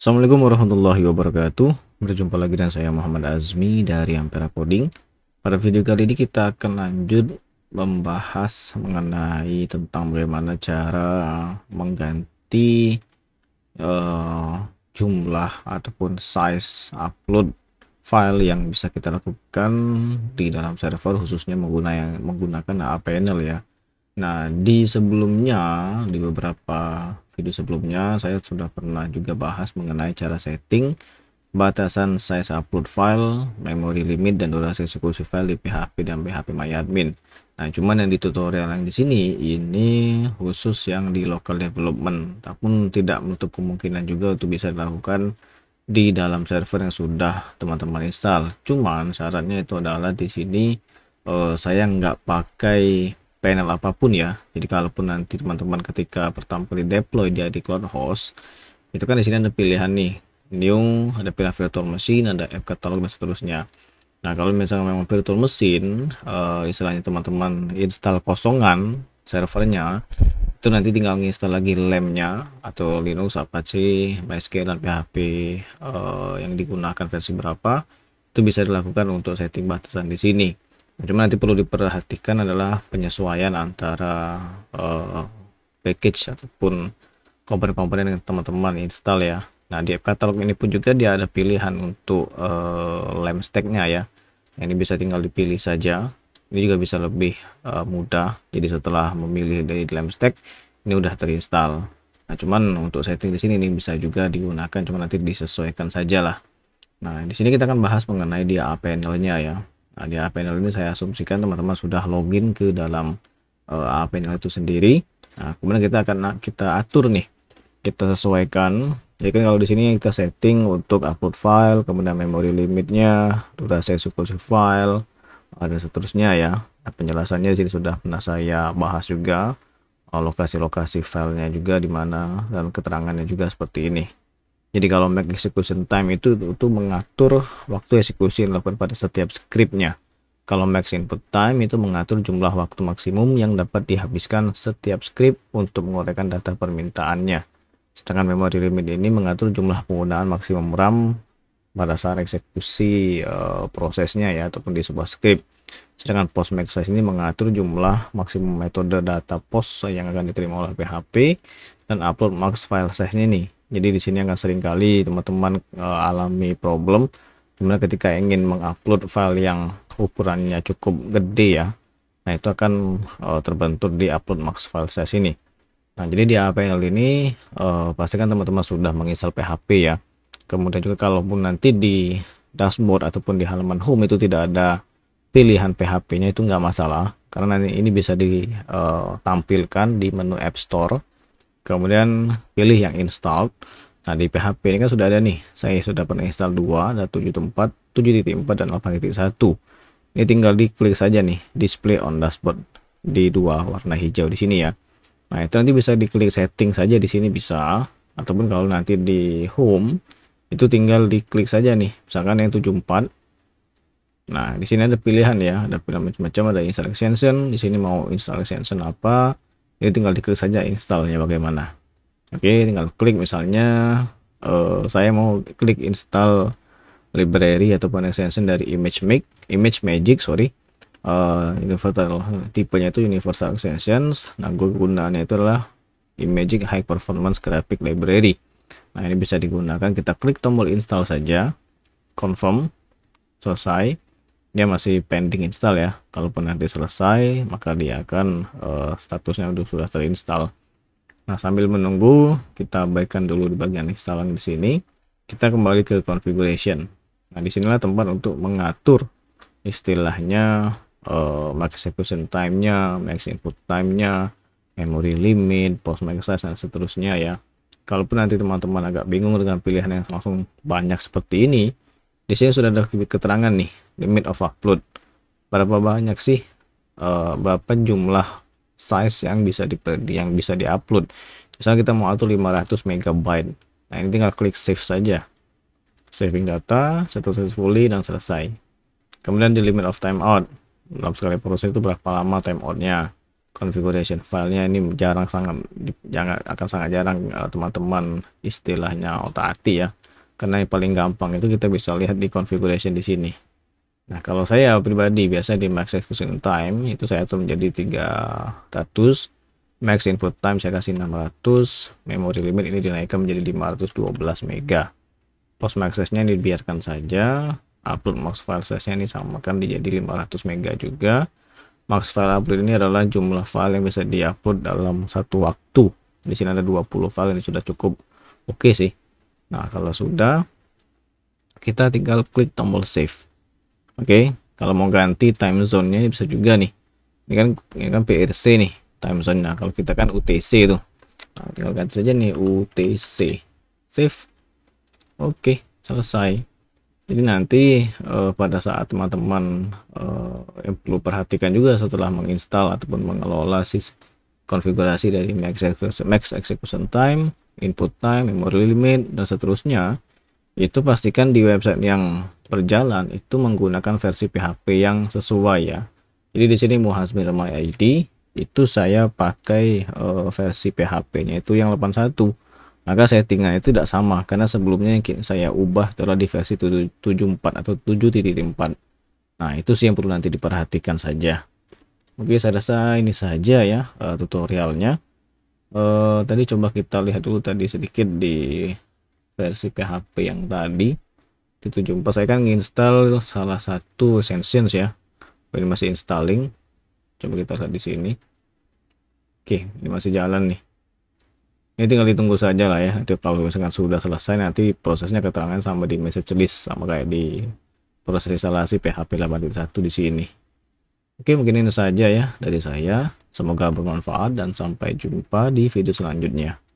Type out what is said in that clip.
Assalamualaikum warahmatullahi wabarakatuh Berjumpa lagi dengan saya Muhammad Azmi dari Ampera Coding Pada video kali ini kita akan lanjut membahas mengenai tentang bagaimana cara mengganti uh, jumlah ataupun size upload file yang bisa kita lakukan di dalam server khususnya menggunakan menggunakan APNL ya Nah, di sebelumnya, di beberapa video sebelumnya, saya sudah pernah juga bahas mengenai cara setting batasan size upload file, memory limit, dan durasi eksekusi file di PHP dan PHP MyAdmin. Nah, cuman yang di tutorial yang di sini, ini khusus yang di local development, Tapi tidak menutup kemungkinan juga untuk bisa dilakukan di dalam server yang sudah teman-teman install. Cuman syaratnya itu adalah di sini eh, saya nggak pakai panel apapun ya jadi kalaupun nanti teman-teman ketika pertama kali deploy dia di cloud host itu kan di sini ada pilihan nih new ada pilihan virtual machine ada app catalog dan seterusnya nah kalau misalnya memang virtual machine uh, istilahnya teman-teman install kosongan servernya itu nanti tinggal install lagi lemnya atau Linux Apache MySQL dan PHP uh, eh, yang digunakan versi berapa itu bisa dilakukan untuk setting batasan di sini cuma nanti perlu diperhatikan adalah penyesuaian antara uh, package ataupun komponen-komponen yang teman-teman install ya nah di app catalog ini pun juga dia ada pilihan untuk uh, eh, lem stacknya ya ini bisa tinggal dipilih saja ini juga bisa lebih uh, mudah jadi setelah memilih dari lem stack ini udah terinstall nah cuman untuk setting di sini ini bisa juga digunakan cuma nanti disesuaikan saja lah nah di sini kita akan bahas mengenai dia panelnya ya di APNL ini saya asumsikan teman-teman sudah login ke dalam uh, eh, APNL itu sendiri. Nah, kemudian kita akan ah, kita atur nih. Kita sesuaikan. Jadi kan kalau di sini kita setting untuk upload file, kemudian memori limitnya, durasi eksekusi file, ada seterusnya ya. Nah, penjelasannya di sini sudah pernah saya bahas juga lokasi-lokasi filenya juga di mana dan keterangannya juga seperti ini. Jadi kalau make execution time itu itu mengatur waktu eksekusi yang dilakukan pada setiap scriptnya. Kalau max input time itu mengatur jumlah waktu maksimum yang dapat dihabiskan setiap script untuk menguraikan data permintaannya. Sedangkan memory limit ini mengatur jumlah penggunaan maksimum RAM pada saat eksekusi e, prosesnya ya ataupun di sebuah script. Sedangkan post max size ini mengatur jumlah maksimum metode data post yang akan diterima oleh PHP dan upload max file size ini nih jadi di sini akan sering kali teman-teman uh, alami problem dimana ketika ingin mengupload file yang ukurannya cukup gede ya. Nah, itu akan uh, terbentur di upload max file size ini Nah, jadi di APL ini uh, eh, pastikan teman-teman sudah menginstal PHP ya. Kemudian juga kalaupun nanti di dashboard ataupun di halaman home itu tidak ada pilihan PHP-nya itu nggak masalah karena ini bisa ditampilkan di menu App Store kemudian pilih yang install. nah di PHP ini kan sudah ada nih saya sudah pernah install 2 ada 7.4 7.4 dan 8.1 ini tinggal diklik saja nih display on dashboard di dua warna hijau di sini ya nah itu nanti bisa diklik setting saja di sini bisa ataupun kalau nanti di home itu tinggal diklik saja nih misalkan yang 74 nah di sini ada pilihan ya ada pilihan macam-macam ada install extension di sini mau install extension apa ini tinggal diklik saja installnya bagaimana oke tinggal klik misalnya uh, saya mau klik install library ataupun extension dari image make image magic sorry uh, universal tipenya itu universal extensions nah gue gunaannya itu adalah Image high performance graphic library nah ini bisa digunakan kita klik tombol install saja confirm selesai dia masih pending install ya kalaupun nanti selesai maka dia akan uh, statusnya sudah terinstall nah sambil menunggu kita abaikan dulu di bagian installan di sini kita kembali ke configuration nah disinilah tempat untuk mengatur istilahnya uh, max execution time-nya max input time-nya memory limit post max size dan seterusnya ya kalaupun nanti teman-teman agak bingung dengan pilihan yang langsung banyak seperti ini di sini sudah ada keterangan nih limit of upload berapa banyak sih uh, berapa jumlah size yang bisa di yang bisa diupload misalnya kita mau atur 500 megabyte nah ini tinggal klik save saja saving data fully dan selesai kemudian di limit of timeout dalam sekali proses itu berapa lama timeoutnya configuration filenya ini jarang sangat jangan akan sangat jarang eh, teman-teman istilahnya otak hati ya karena yang paling gampang itu kita bisa lihat di configuration di sini nah kalau saya pribadi biasa di max execution time itu saya atur menjadi 300 max input time saya kasih 600 memory limit ini dinaikkan menjadi 512 mega post max size-nya dibiarkan saja upload max file size-nya ini samakan dijadi 500 mega juga max file upload ini adalah jumlah file yang bisa diupload dalam satu waktu di sini ada 20 file ini sudah cukup oke okay sih Nah, kalau sudah, kita tinggal klik tombol save. Oke, okay? kalau mau ganti time zone-nya bisa juga nih. Ini kan ini kan PRC nih time zone. nya nah, kalau kita kan UTC tuh. Nah, tinggal ganti saja nih UTC. Save. Oke, okay, selesai. Jadi nanti uh, pada saat teman-teman uh, yang perlu perhatikan juga setelah menginstal ataupun mengelola sis konfigurasi dari max execution, max execution time input time, memory limit, dan seterusnya, itu pastikan di website yang berjalan itu menggunakan versi PHP yang sesuai ya. Jadi di sini Muhasmir My ID itu saya pakai uh, versi PHP-nya itu yang 81. Maka settingan itu tidak sama karena sebelumnya yang saya ubah telah di versi 74 atau 7.4. Nah, itu sih yang perlu nanti diperhatikan saja. Oke, saya rasa ini saja ya uh, tutorialnya uh, tadi coba kita lihat dulu tadi sedikit di versi PHP yang tadi di 74 saya kan install salah satu Sensions ya ini masih installing coba kita lihat di sini oke ini masih jalan nih ini tinggal ditunggu saja lah ya nanti kalau misalkan sudah selesai nanti prosesnya keterangan sama di message list sama kayak di proses instalasi PHP 8.1 di sini Oke, mungkin ini saja ya dari saya. Semoga bermanfaat dan sampai jumpa di video selanjutnya.